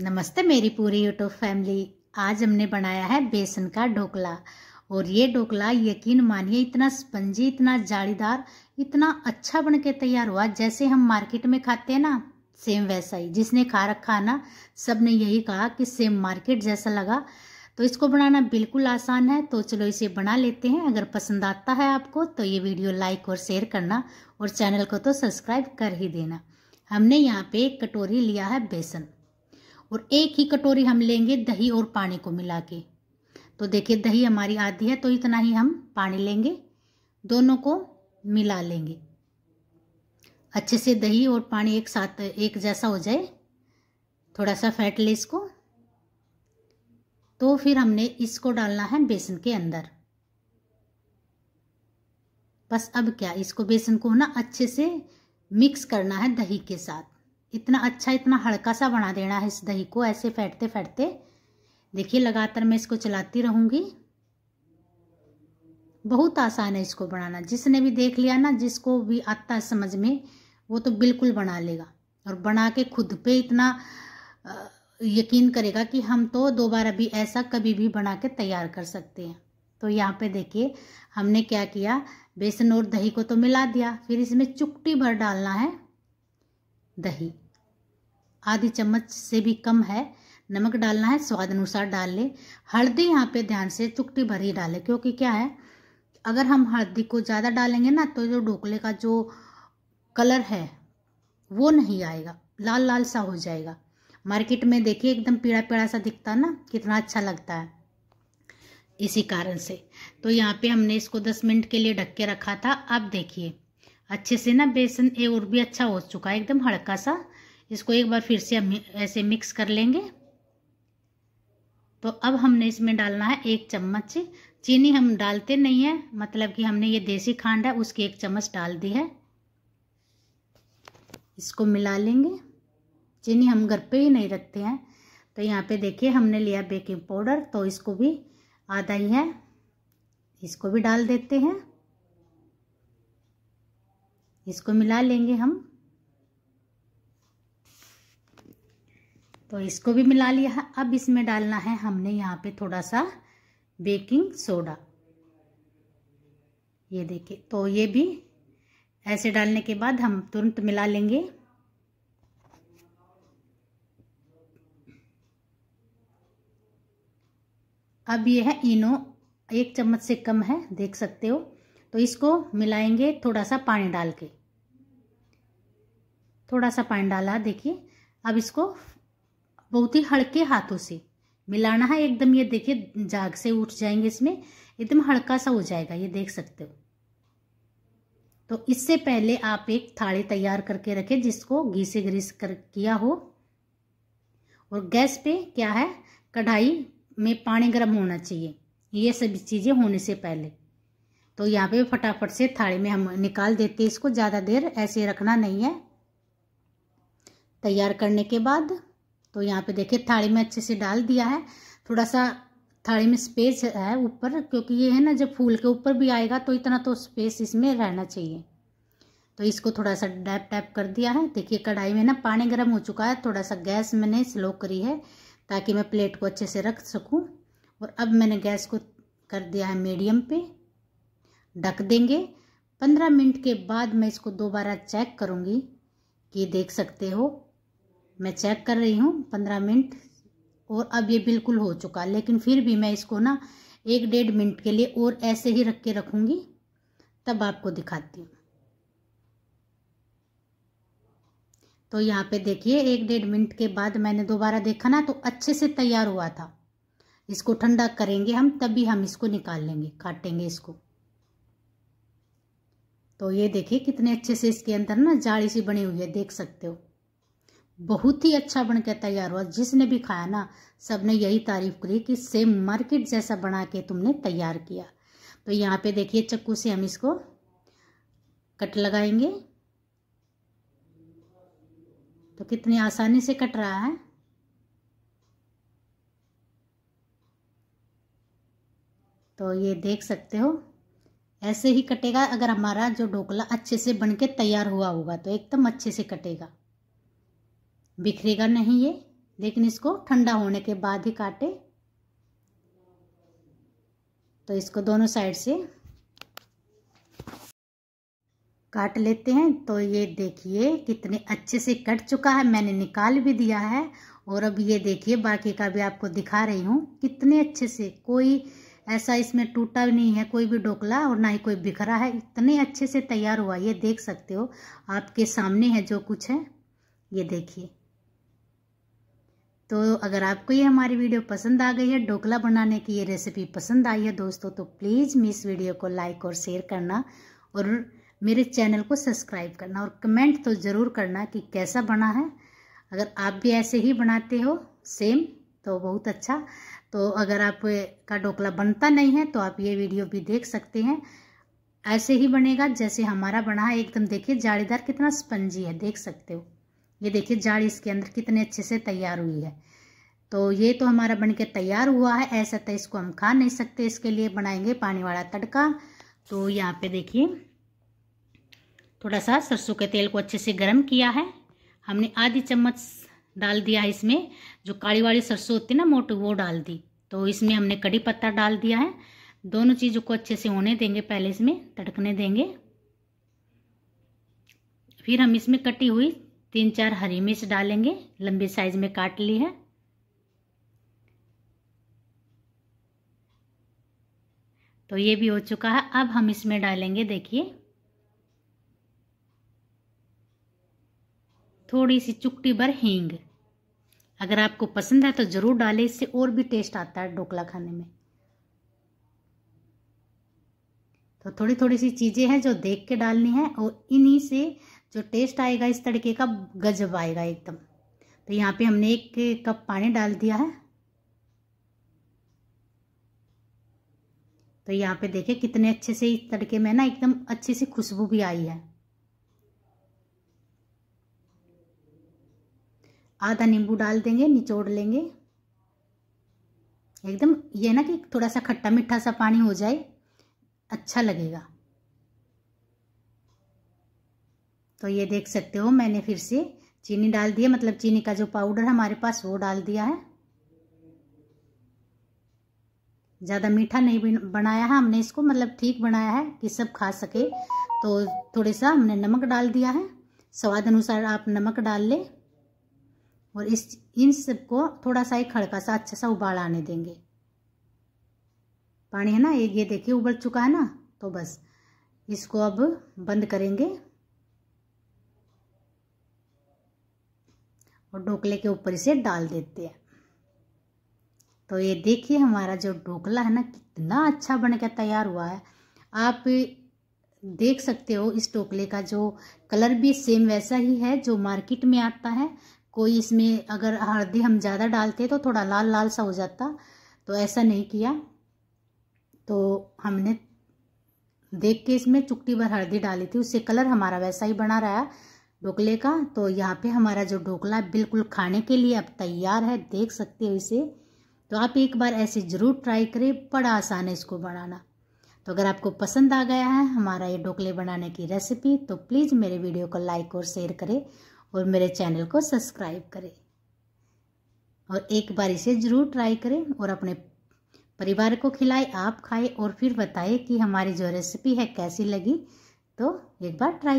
नमस्ते मेरी पूरी यूट्यूब फैमिली आज हमने बनाया है बेसन का ढोकला और ये ढोकला यकीन मानिए इतना स्पंजी इतना जालीदार इतना अच्छा बन के तैयार हुआ जैसे हम मार्केट में खाते हैं ना सेम वैसा ही जिसने खा रखा ना सब ने यही कहा कि सेम मार्केट जैसा लगा तो इसको बनाना बिल्कुल आसान है तो चलो इसे बना लेते हैं अगर पसंद आता है आपको तो ये वीडियो लाइक और शेयर करना और चैनल को तो सब्सक्राइब कर ही देना हमने यहाँ पे एक कटोरी लिया है बेसन और एक ही कटोरी हम लेंगे दही और पानी को मिला के तो देखिए दही हमारी आधी है तो इतना ही हम पानी लेंगे दोनों को मिला लेंगे अच्छे से दही और पानी एक साथ एक जैसा हो जाए थोड़ा सा फैट ले इसको तो फिर हमने इसको डालना है बेसन के अंदर बस अब क्या इसको बेसन को ना अच्छे से मिक्स करना है दही के साथ इतना अच्छा इतना हल्का सा बना देना है इस दही को ऐसे फैटते फैटते देखिए लगातार मैं इसको चलाती रहूँगी बहुत आसान है इसको बनाना जिसने भी देख लिया ना जिसको भी आता है समझ में वो तो बिल्कुल बना लेगा और बना के खुद पे इतना यकीन करेगा कि हम तो दोबारा भी ऐसा कभी भी बना के तैयार कर सकते हैं तो यहाँ पे देखिए हमने क्या किया बेसन और दही को तो मिला दिया फिर इसमें चुकटी भर डालना है दही आधी चम्मच से भी कम है नमक डालना है स्वाद अनुसार डाल ले हल्दी यहाँ पे ध्यान से चुकटी भरी डालें क्योंकि क्या है अगर हम हल्दी को ज़्यादा डालेंगे ना तो जो ढोकले का जो कलर है वो नहीं आएगा लाल लाल सा हो जाएगा मार्केट में देखिए एकदम पीड़ा पीड़ा सा दिखता ना कितना अच्छा लगता है इसी कारण से तो यहाँ पे हमने इसको 10 मिनट के लिए ढक के रखा था अब देखिए अच्छे से ना बेसन ये और भी अच्छा हो चुका है एकदम हल्का सा इसको एक बार फिर से हम ऐसे मिक्स कर लेंगे तो अब हमने इसमें डालना है एक चम्मच चीनी हम डालते नहीं हैं मतलब कि हमने ये देसी खांड है उसकी एक चम्मच डाल दी है इसको मिला लेंगे चीनी हम घर पे ही नहीं रखते हैं तो यहाँ पे देखिए हमने लिया बेकिंग पाउडर तो इसको भी आधा ही है इसको भी डाल देते हैं इसको मिला लेंगे हम तो इसको भी मिला लिया अब इसमें डालना है हमने यहाँ पे थोड़ा सा बेकिंग सोडा ये देखिए तो ये भी ऐसे डालने के बाद हम तुरंत मिला लेंगे अब ये है इनो एक चम्मच से कम है देख सकते हो तो इसको मिलाएंगे थोड़ा सा पानी डाल के थोड़ा सा पानी डाला देखिए अब इसको बहुत ही हल्के हाथों से मिलाना है एकदम ये देखिए जाग से उठ जाएंगे इसमें एकदम हल्का सा हो जाएगा ये देख सकते हो तो इससे पहले आप एक थाली तैयार करके रखें जिसको घी से ग्रीस कर किया हो और गैस पे क्या है कढ़ाई में पानी गर्म होना चाहिए ये सभी चीज़ें होने से पहले तो यहाँ पे फटाफट से थाली में हम निकाल देते हैं इसको ज़्यादा देर ऐसे रखना नहीं है तैयार करने के बाद तो यहाँ पे देखिए थाली में अच्छे से डाल दिया है थोड़ा सा थाली में स्पेस है ऊपर क्योंकि ये है ना जब फूल के ऊपर भी आएगा तो इतना तो स्पेस इसमें रहना चाहिए तो इसको थोड़ा सा डैप टैप कर दिया है देखिए कढ़ाई में ना पानी गर्म हो चुका है थोड़ा सा गैस मैंने स्लो करी है ताकि मैं प्लेट को अच्छे से रख सकूं और अब मैंने गैस को कर दिया है मीडियम पे ढक देंगे पंद्रह मिनट के बाद मैं इसको दोबारा चेक करूँगी कि देख सकते हो मैं चेक कर रही हूँ पंद्रह मिनट और अब ये बिल्कुल हो चुका लेकिन फिर भी मैं इसको ना एक डेढ़ मिनट के लिए और ऐसे ही रख के रखूँगी तब आपको दिखाती हूँ तो यहाँ पे देखिए एक डेढ़ मिनट के बाद मैंने दोबारा देखा ना तो अच्छे से तैयार हुआ था इसको ठंडा करेंगे हम तभी हम इसको निकाल लेंगे काटेंगे इसको तो ये देखिए कितने अच्छे से इसके अंदर ना जाड़ी सी बनी हुई है देख सकते हो बहुत ही अच्छा बन के तैयार हुआ जिसने भी खाया ना सब ने यही तारीफ करी कि सेम मार्केट जैसा बना के तुमने तैयार किया तो यहाँ पे देखिए चक्कू से हम इसको कट लगाएंगे तो कितनी आसानी से कट रहा है तो ये देख सकते हो ऐसे ही कटेगा अगर हमारा जो ढोकला अच्छे से बन के तैयार हुआ होगा तो एकदम अच्छे से कटेगा बिखरेगा नहीं ये लेकिन इसको ठंडा होने के बाद ही काटे तो इसको दोनों साइड से काट लेते हैं तो ये देखिए कितने अच्छे से कट चुका है मैंने निकाल भी दिया है और अब ये देखिए बाकी का भी आपको दिखा रही हूँ कितने अच्छे से कोई ऐसा इसमें टूटा भी नहीं है कोई भी डोकला और ना ही कोई बिखरा है इतने अच्छे से तैयार हुआ ये देख सकते हो आपके सामने है जो कुछ है ये देखिए तो अगर आपको ये हमारी वीडियो पसंद आ गई है ढोकला बनाने की ये रेसिपी पसंद आई है दोस्तों तो प्लीज़ मिस वीडियो को लाइक और शेयर करना और मेरे चैनल को सब्सक्राइब करना और कमेंट तो ज़रूर करना कि कैसा बना है अगर आप भी ऐसे ही बनाते हो सेम तो बहुत अच्छा तो अगर आप का ढोकला बनता नहीं है तो आप ये वीडियो भी देख सकते हैं ऐसे ही बनेगा जैसे हमारा बना है एकदम देखिए जाड़ीदार कितना स्पंजी है देख सकते हो ये देखिए जाड़ इसके अंदर कितने अच्छे से तैयार हुई है तो ये तो हमारा बनके तैयार हुआ है ऐसा तो इसको हम खा नहीं सकते इसके लिए बनाएंगे पानी वाला तड़का तो यहाँ पे देखिए थोड़ा सा सरसों के तेल को अच्छे से गर्म किया है हमने आधी चम्मच डाल दिया है इसमें जो काली वाली सरसों होती है ना मोटी वो डाल दी तो इसमें हमने कड़ी पत्ता डाल दिया है दोनों चीज़ों को अच्छे से होने देंगे पहले इसमें तड़कने देंगे फिर हम इसमें कटी हुई तीन चार हरी मिर्च डालेंगे लंबी साइज में काट ली है तो ये भी हो चुका है अब हम इसमें डालेंगे देखिए थोड़ी सी चुकटी भर हींग अगर आपको पसंद है तो ज़रूर डालें इससे और भी टेस्ट आता है ढोकला खाने में तो थोड़ी थोड़ी सी चीज़ें हैं जो देख के डालनी है और इन्हीं से जो टेस्ट आएगा इस तड़के का गजब आएगा एकदम तो यहाँ पे हमने एक कप पानी डाल दिया है तो यहाँ पे देखे कितने अच्छे से इस तड़के में ना एकदम अच्छे से खुशबू भी आई है आधा नींबू डाल देंगे निचोड़ लेंगे एकदम ये ना कि थोड़ा सा खट्टा मीठा सा पानी हो जाए अच्छा लगेगा तो ये देख सकते हो मैंने फिर से चीनी डाल दी है मतलब चीनी का जो पाउडर हमारे पास वो डाल दिया है ज़्यादा मीठा नहीं बनाया है हमने इसको मतलब ठीक बनाया है कि सब खा सके तो थोड़े सा हमने नमक डाल दिया है स्वाद अनुसार आप नमक डाल ले और इस इन सब को थोड़ा सा एक खड़का सा अच्छा सा उबाल आने देंगे पानी है ना एक ये देखिए उबल चुका है ना तो बस इसको अब बंद करेंगे और ढोकले के ऊपर इसे डाल देते हैं तो ये देखिए हमारा जो ढोकला है ना कितना अच्छा के तैयार हुआ है आप देख सकते हो इस टोकले का जो कलर भी सेम वैसा ही है जो मार्केट में आता है कोई इसमें अगर हल्दी हम ज़्यादा डालते तो थोड़ा लाल लाल सा हो जाता तो ऐसा नहीं किया तो हमने देख के इसमें चुट्टी भर हल्दी डाली थी उससे कलर हमारा वैसा ही बना रहा ढोकले का तो यहाँ पे हमारा जो ढोकला बिल्कुल खाने के लिए अब तैयार है देख सकते हो इसे तो आप एक बार ऐसे ज़रूर ट्राई करें बड़ा आसान है इसको बनाना तो अगर आपको पसंद आ गया है हमारा ये ढोकले बनाने की रेसिपी तो प्लीज़ मेरे वीडियो को लाइक और शेयर करें और मेरे चैनल को सब्सक्राइब करें और एक बार इसे ज़रूर ट्राई करें और अपने परिवार को खिलाए आप खाएं और फिर बताए कि हमारी जो रेसिपी है कैसी लगी तो एक बार ट्राई